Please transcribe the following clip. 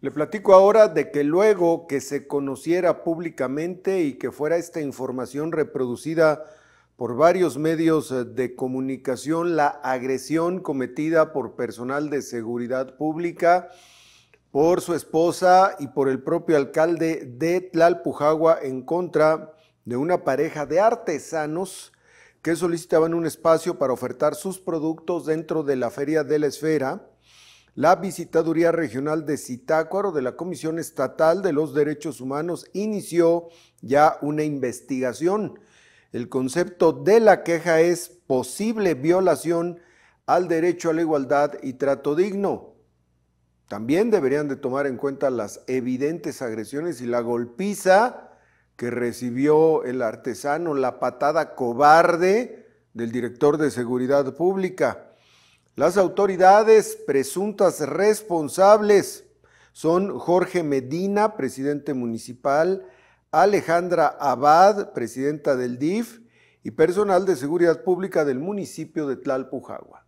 Le platico ahora de que luego que se conociera públicamente y que fuera esta información reproducida por varios medios eh, de comunicación, la agresión cometida por personal de seguridad pública, por su esposa y por el propio alcalde de Tlalpujagua en contra de una pareja de artesanos que solicitaban un espacio para ofertar sus productos dentro de la Feria de la Esfera la Visitaduría Regional de Citácuaro de la Comisión Estatal de los Derechos Humanos inició ya una investigación. El concepto de la queja es posible violación al derecho a la igualdad y trato digno. También deberían de tomar en cuenta las evidentes agresiones y la golpiza que recibió el artesano, la patada cobarde del director de seguridad pública. Las autoridades presuntas responsables son Jorge Medina, presidente municipal, Alejandra Abad, presidenta del DIF, y personal de seguridad pública del municipio de Tlalpujagua.